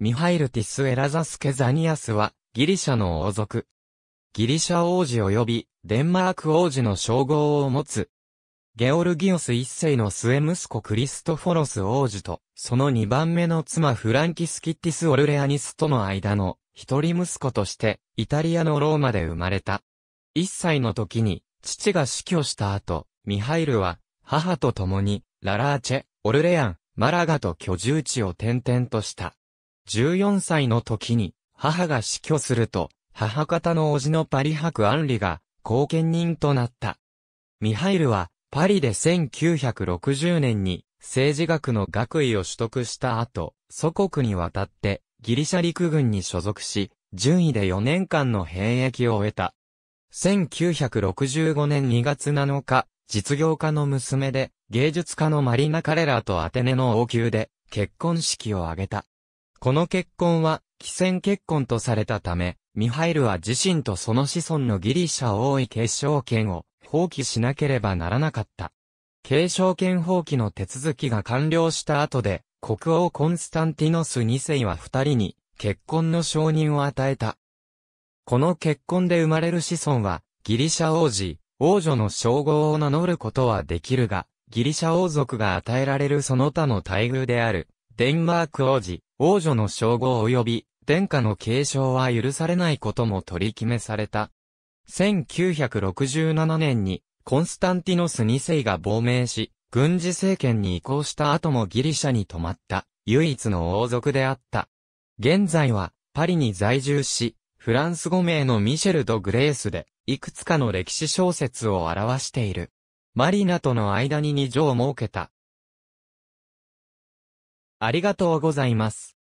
ミハイル・ティス・エラザスケ・ザニアスは、ギリシャの王族。ギリシャ王子及び、デンマーク王子の称号を持つ。ゲオルギオス一世の末息子クリストフォロス王子と、その二番目の妻フランキス・キッティス・オルレアニスとの間の、一人息子として、イタリアのローマで生まれた。一歳の時に、父が死去した後、ミハイルは、母と共に、ララーチェ、オルレアン、マラガと居住地を転々とした。14歳の時に、母が死去すると、母方の叔父のパリ博ン里が、後見人となった。ミハイルは、パリで1960年に、政治学の学位を取得した後、祖国に渡って、ギリシャ陸軍に所属し、順位で4年間の兵役を終えた。1965年2月7日、実業家の娘で、芸術家のマリナ・カレラとアテネの王宮で、結婚式を挙げた。この結婚は、既戦結婚とされたため、ミハイルは自身とその子孫のギリシャ王位継承権を放棄しなければならなかった。継承権放棄の手続きが完了した後で、国王コンスタンティノス2世は二人に結婚の承認を与えた。この結婚で生まれる子孫は、ギリシャ王子、王女の称号を名乗ることはできるが、ギリシャ王族が与えられるその他の待遇である、デンマーク王子、王女の称号及び殿下の継承は許されないことも取り決めされた。1967年にコンスタンティノス2世が亡命し、軍事政権に移行した後もギリシャに泊まった唯一の王族であった。現在はパリに在住し、フランス語名のミシェル・ド・グレースで、いくつかの歴史小説を表している。マリナとの間に二条を設けた。ありがとうございます。